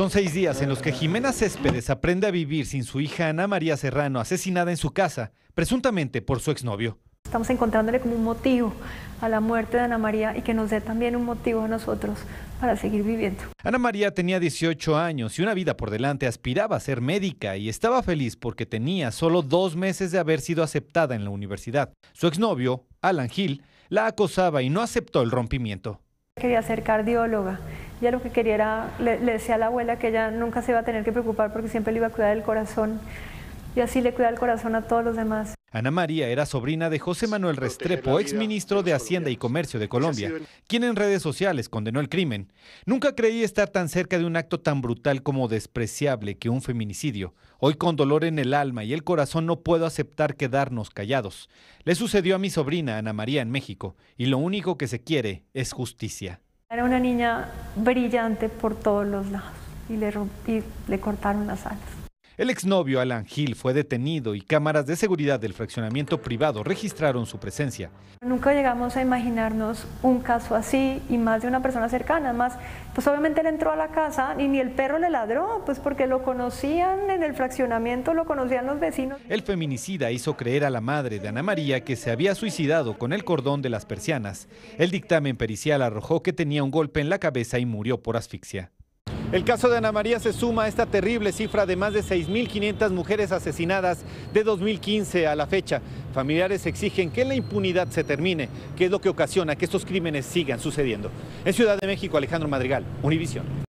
Son seis días en los que Jimena Céspedes aprende a vivir sin su hija Ana María Serrano, asesinada en su casa, presuntamente por su exnovio. Estamos encontrándole como un motivo a la muerte de Ana María y que nos dé también un motivo a nosotros para seguir viviendo. Ana María tenía 18 años y una vida por delante, aspiraba a ser médica y estaba feliz porque tenía solo dos meses de haber sido aceptada en la universidad. Su exnovio, Alan Gil, la acosaba y no aceptó el rompimiento. Quería ser cardióloga ya lo que quería era, le, decía a la abuela que ella nunca se iba a tener que preocupar porque siempre le iba a cuidar el corazón y así le cuida el corazón a todos los demás. Ana María era sobrina de José Manuel Restrepo, ex ministro de Hacienda y Comercio de Colombia, quien en redes sociales condenó el crimen. Nunca creí estar tan cerca de un acto tan brutal como despreciable que un feminicidio. Hoy con dolor en el alma y el corazón no puedo aceptar quedarnos callados. Le sucedió a mi sobrina Ana María en México y lo único que se quiere es justicia. Era una niña brillante por todos los lados y le, le cortaron las alas. El exnovio Alan Gil, fue detenido y cámaras de seguridad del fraccionamiento privado registraron su presencia. Nunca llegamos a imaginarnos un caso así y más de una persona cercana. Además, pues obviamente él entró a la casa y ni el perro le ladró, pues porque lo conocían en el fraccionamiento, lo conocían los vecinos. El feminicida hizo creer a la madre de Ana María que se había suicidado con el cordón de las persianas. El dictamen pericial arrojó que tenía un golpe en la cabeza y murió por asfixia. El caso de Ana María se suma a esta terrible cifra de más de 6.500 mujeres asesinadas de 2015 a la fecha. Familiares exigen que la impunidad se termine, que es lo que ocasiona que estos crímenes sigan sucediendo. En Ciudad de México, Alejandro Madrigal, Univisión.